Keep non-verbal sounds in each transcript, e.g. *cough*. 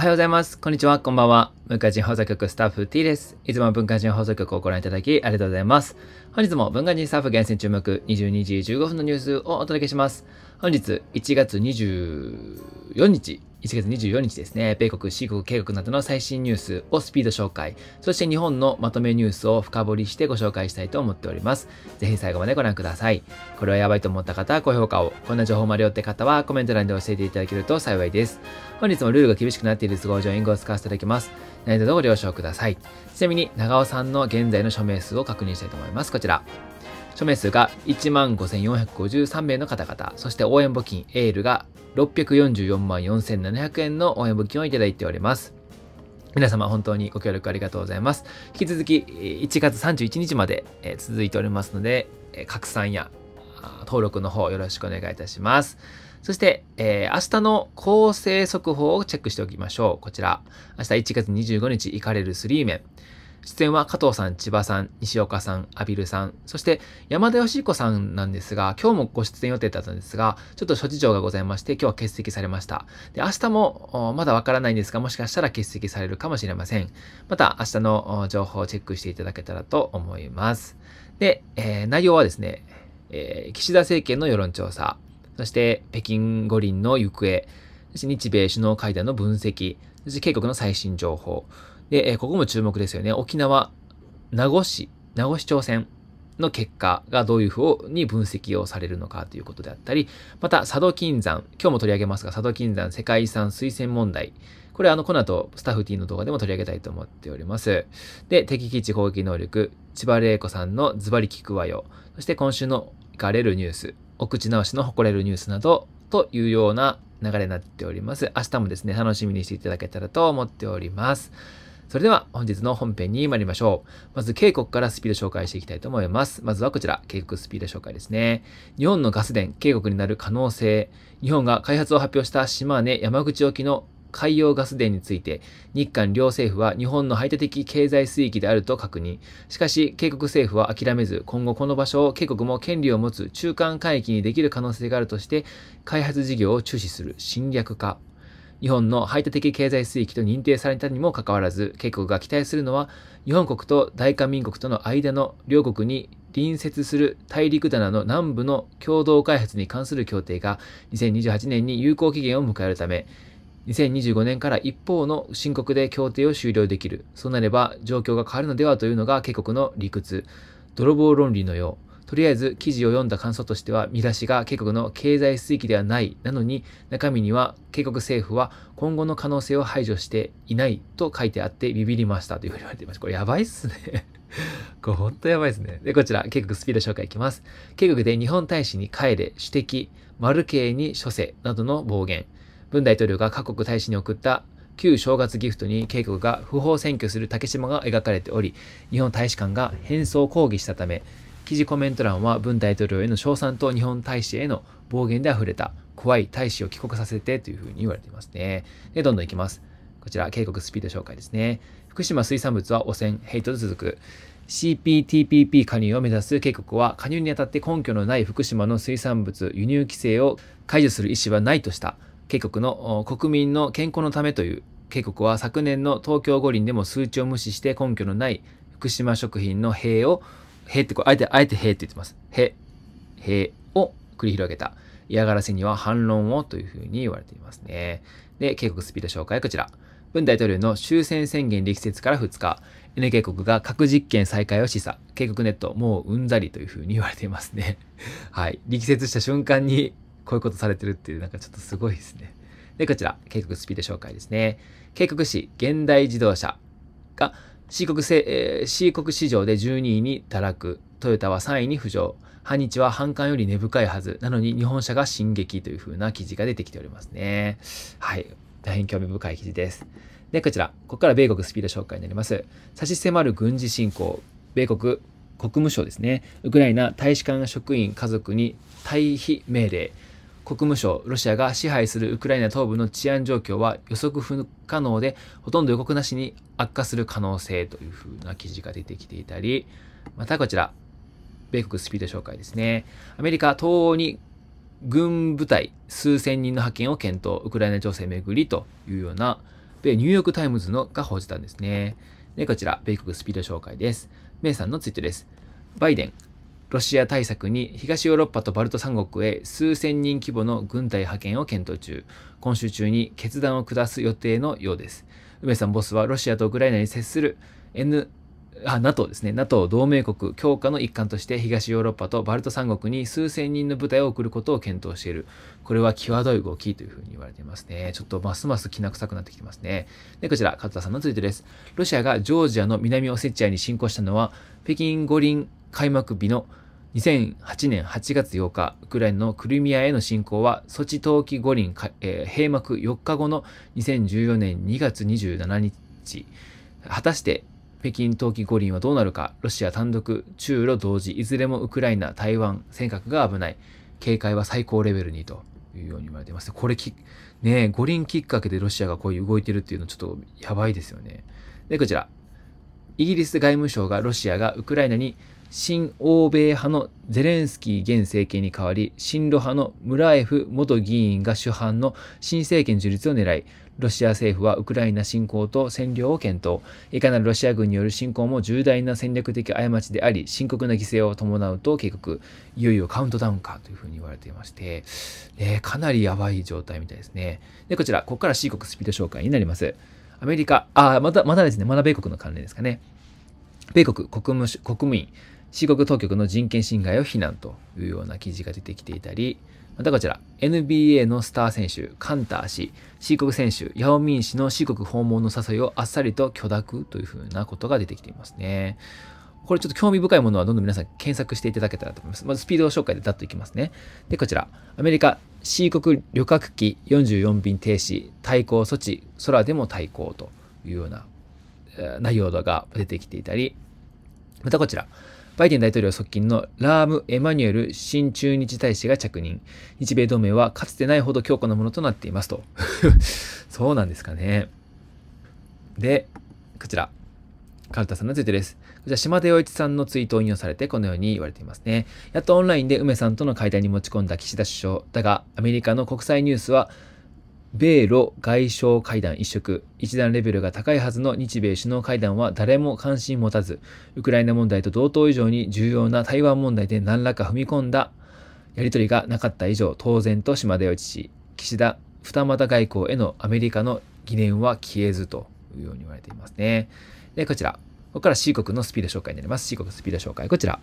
おはようございます。こんにちは。こんばんは。文化人放送局スタッフ T です。いつも文化人放送局をご覧いただきありがとうございます。本日も文化人スタッフ厳選注目22時15分のニュースをお届けします。本日1月24日1月24日ですね、米国、四国、K 国などの最新ニュースをスピード紹介、そして日本のまとめニュースを深掘りしてご紹介したいと思っております。ぜひ最後までご覧ください。これはやばいと思った方は高評価を、こんな情報もあるよって方はコメント欄で教えていただけると幸いです。本日もルールが厳しくなっている都合上、隠語を使わせていただきます。何卒ご了承ください。ちなみに、長尾さんの現在の署名数を確認したいと思います。こちら。署名数が15,453名の方々、そして応援募金、エールが644万4700円の応援募金をいただいております。皆様本当にご協力ありがとうございます。引き続き1月31日まで続いておりますので、拡散や登録の方よろしくお願いいたします。そして、えー、明日の構成速報をチェックしておきましょう。こちら。明日1月25日、イカれるスリーメン。出演は加藤さん、千葉さん、西岡さん、阿比るさん、そして山田義彦さんなんですが、今日もご出演予定だったんですが、ちょっと諸事情がございまして、今日は欠席されました。で、明日も、まだわからないんですが、もしかしたら欠席されるかもしれません。また明日の情報をチェックしていただけたらと思います。で、えー、内容はですね、えー、岸田政権の世論調査、そして北京五輪の行方、そして日米首脳会談の分析、そして警告の最新情報、で、ここも注目ですよね。沖縄、名護市、名護市長選の結果がどういうふうに分析をされるのかということであったり、また佐渡金山、今日も取り上げますが、佐渡金山世界遺産推薦問題。これあの、この後、スタッフ T の動画でも取り上げたいと思っております。で、敵基地攻撃能力、千葉玲子さんのズバリ聞くわよ。そして今週の行かれるニュース、お口直しの誇れるニュースなど、というような流れになっております。明日もですね、楽しみにしていただけたらと思っております。それでは本日の本編に参りましょう。まず、警告からスピード紹介していきたいと思います。まずはこちら、警告スピード紹介ですね。日本のガス田、警告になる可能性。日本が開発を発表した島根、山口沖の海洋ガス田について、日韓両政府は日本の排他的経済水域であると確認。しかし、警告政府は諦めず、今後この場所を警告も権利を持つ中間海域にできる可能性があるとして、開発事業を注視する侵略化日本の排他的経済水域と認定されたにもかかわらず、警告が期待するのは、日本国と大韓民国との間の両国に隣接する大陸棚の南部の共同開発に関する協定が2028年に有効期限を迎えるため、2025年から一方の申告で協定を終了できる。そうなれば状況が変わるのではというのが警告の理屈、泥棒論理のよう。とりあえず記事を読んだ感想としては、見出しが渓谷の経済水域ではない、なのに中身には渓谷政府は今後の可能性を排除していないと書いてあってビビりましたというふうに言われています。これやばいっすね *laughs* これほんとやばいですね。で、こちら、渓谷スピード紹介いきます。渓谷で日本大使に帰れ、主敵、丸系に諸世などの暴言。文大統領が各国大使に送った旧正月ギフトに渓谷が不法占拠する竹島が描かれており、日本大使館が変装抗議したため、記事コメント欄は文大統領への称賛と日本大使への暴言で溢れた。怖い大使を帰国させてというふうに言われていますね。で、どんどんいきます。こちら、警告スピード紹介ですね。福島水産物は汚染、ヘイトで続く。CPTPP 加入を目指す警告は、加入にあたって根拠のない福島の水産物輸入規制を解除する意思はないとした。警告の国民の健康のためという警告は昨年の東京五輪でも数値を無視して根拠のない福島食品の塀をへって、こう、あえて、あえてへって言ってます。へ、へを繰り広げた。嫌がらせには反論をというふうに言われていますね。で、警告スピード紹介こちら。文大統領の終戦宣言力説から2日、N 警告が核実験再開を示唆。警告ネット、もううんざりというふうに言われていますね。*laughs* はい。力説した瞬間に、こういうことされてるっていう、なんかちょっとすごいですね。で、こちら、警告スピード紹介ですね。警告し、現代自動車が、C 国,、えー、C 国市場で12位に堕落、トヨタは3位に浮上、半日は反感より根深いはず、なのに日本車が進撃というふうな記事が出てきておりますね。はい。大変興味深い記事です。で、こちら。ここから米国スピード紹介になります。差し迫る軍事侵攻。米国国務省ですね。ウクライナ大使館職員家族に退避命令。国務省、ロシアが支配するウクライナ東部の治安状況は予測不可能で、ほとんど予告なしに悪化する可能性というふうな記事が出てきていたり、またこちら、米国スピード紹介ですね。アメリカ、東欧に軍部隊数千人の派遣を検討、ウクライナ情勢めぐりというような、米ニューヨークタイムズのが報じたんですね。で、こちら、米国スピード紹介です。メイさんのツイートです。バイデン、ロシア対策に東ヨーロッパとバルト三国へ数千人規模の軍隊派遣を検討中、今週中に決断を下す予定のようです。梅さんボスはロシアとウクライナに接する N あ、NATO ですね。NATO 同盟国強化の一環として東ヨーロッパとバルト三国に数千人の部隊を送ることを検討している。これは際どい動きというふうに言われていますね。ちょっとますますきな臭くなってきてますね。で、こちら、勝田さんのツイートです。ロシアがジョージアの南オセチアに侵攻したのは、北京五輪開幕日の2008年8月8日、ウクライナのクリミアへの侵攻は、ソチ冬季五輪、えー、閉幕4日後の2014年2月27日、果たして北京冬季五輪はどうなるか、ロシア単独、中ロ同時、いずれもウクライナ、台湾、尖閣が危ない、警戒は最高レベルにというように言われてます。これき、ね五輪きっかけでロシアがこういう動いてるっていうのちょっとやばいですよね。で、こちら。イギリス外務省がロシアがウクライナに新欧米派のゼレンスキー現政権に代わり、親ロ派のムラエフ元議員が主犯の新政権樹立を狙い、ロシア政府はウクライナ侵攻と占領を検討。いかなるロシア軍による侵攻も重大な戦略的過ちであり、深刻な犠牲を伴うと計画、いよいよカウントダウンかというふうに言われていまして、えー、かなりやばい状態みたいですね。で、こちら、ここから C 国スピード紹介になります。アメリカ、あ、また、またですね、まだ米国の関連ですかね。米国国務国務院、四国当局の人権侵害を非難というような記事が出てきていたり、またこちら、NBA のスター選手、カンター氏、四国選手、ヤオミン氏の四国訪問の誘いをあっさりと許諾というふうなことが出てきていますね。これちょっと興味深いものはどんどん皆さん検索していただけたらと思います。まずスピード紹介でダッといきますね。で、こちら。アメリカ、四国旅客機44便停止、対抗措置、空でも対抗というような内容が出てきていたり、またこちら。バイデン大統領側近のラーム・エマニュエル新駐日大使が着任。日米同盟はかつてないほど強固なものとなっていますと。*laughs* そうなんですかね。で、こちら。カルタさんのツイートです。こちら、島田洋一さんのツイートを引用されて、このように言われていますね。やっとオンラインで梅さんとの会談に持ち込んだ岸田首相。だが、アメリカの国際ニュースは、米ロ外相会談一色、一段レベルが高いはずの日米首脳会談は誰も関心持たず、ウクライナ問題と同等以上に重要な台湾問題で何らか踏み込んだやりとりがなかった以上、当然と島田知し岸田二股外交へのアメリカの疑念は消えずというように言われていますね。で、こちら。ここから C 国のスピード紹介になります。C 国スピード紹介。こちら。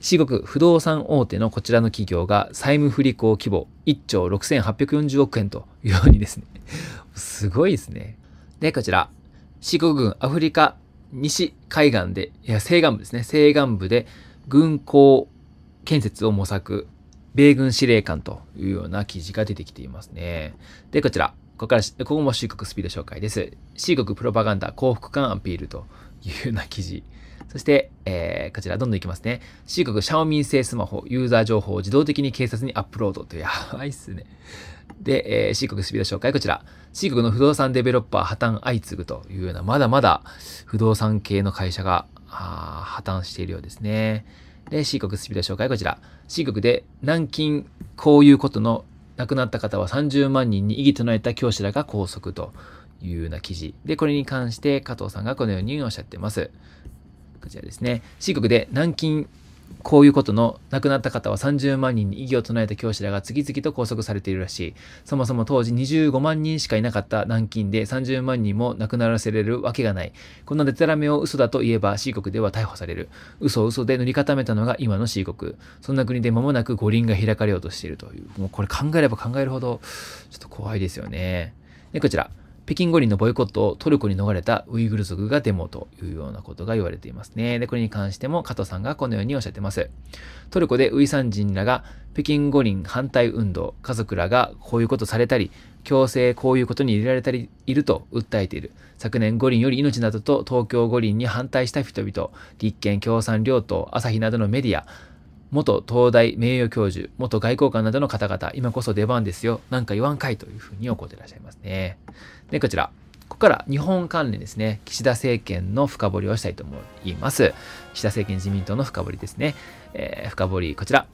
四国不動産大手のこちらの企業が債務不履行規模1兆6840億円というようにですね *laughs* すごいですね。で、こちら、四国軍アフリカ西海岸で、いや、西岸部ですね。西岸部で軍港建設を模索、米軍司令官というような記事が出てきていますね。で、こちら、ここから、ここも四国スピード紹介です。四国プロパガンダ幸福感アピールというような記事。そして、えー、こちらどんどんいきますね。C 国、シャオミン製スマホ、ユーザー情報を自動的に警察にアップロードという、やばいっすね。で、えー、C 国スピード紹介、こちら。C 国の不動産デベロッパー破綻相次ぐというような、まだまだ不動産系の会社が破綻しているようですね。で、C 国スピード紹介、こちら。C 国で南京こういうことの亡くなった方は30万人に異議唱えた教師らが拘束というような記事。で、これに関して加藤さんがこのようにおっしゃってます。こちらですね。四国で南京こういうことの亡くなった方は30万人に異議を唱えた教師らが次々と拘束されているらしい。そもそも当時25万人しかいなかった南京で30万人も亡くならせれるわけがない。こんなデタラメを嘘だと言えば C 国では逮捕される。嘘嘘で塗り固めたのが今の C 国。そんな国で間もなく五輪が開かれようとしているという。もうこれ考えれば考えるほどちょっと怖いですよね。で、こちら。北京五輪のボイコットをトルコに逃れたウイグル族がデモというようなことが言われていますね。で、これに関しても加藤さんがこのようにおっしゃってます。トルコでウイサン人らが北京五輪反対運動、家族らがこういうことされたり、強制こういうことに入れられたりいると訴えている。昨年五輪より命などと東京五輪に反対した人々、立憲共産両党、朝日などのメディア、元東大名誉教授、元外交官などの方々、今こそ出番ですよ、なんか言わんかいというふうに怒ってらっしゃいますね。で、こちら。ここから日本関連ですね。岸田政権の深掘りをしたいと思います。岸田政権自民党の深掘りですね。えー、深掘り、こちら。